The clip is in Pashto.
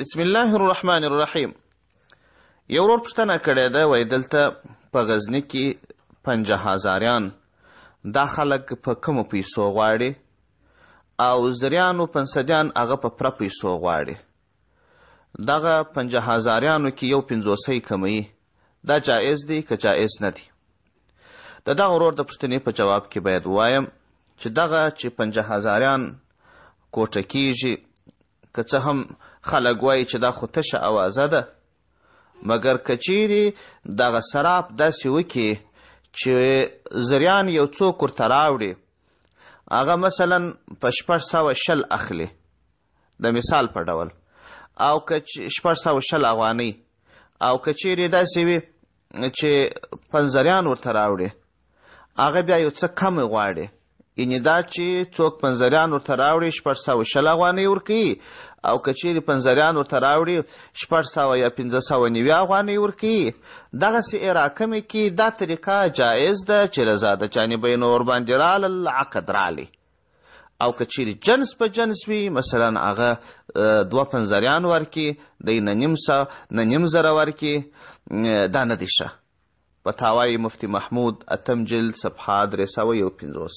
بسم الله الرحمن الرحیم یو ورور پوښتنه کړې ده وایي دلته په غزنی کې پنجه هزاریان دا خلک په کومو پیسو غواړي او زریانو پنسدیان هغه په پره پیسو غواړي دغه پنجه هزاریانو کې یو پنځوسی کمی دا جایز دی که جایز نه دی د دغه ورور د پوښتنې په جواب کې باید وایم چې دغه چې پنجه هزاریان کوټه کیږي که څه هم خلک وایي چې دا خو تشه اوازه ده مګر که چیرې دغه سراب داسې وکړي چې زریان یو څوک ورته راوړي هغه مثلا په شپږ سوه شل اخلي د مثال په ډول او که شپږ سوه شل افغانۍ او که چیرې داسې وي چې پنځریان ورته راوړي هغه بیا یو څه کم غواړي یعنی دا چې څوک پنځریان ورته راوړي شپږ سوه شل افغانۍ ورکوي او که چیرې پنځریان ورته راوړي شپږ سوه یا پنځه سوه نوي افغانۍ ورکوي دغسې عراقمې کې دا طریقه جایز ده چې له زاده جانبینو ورباندې رالل عقد رالی او که چیرې جنس په جنس وي مثلا هغه دوه پنځریان ورکړي دی نه نیم سه نه نیم زره ورکړي دا نه دی ښه فتاوای مفتی محمود اتم جلد صفحه درې سوه یو پنځوس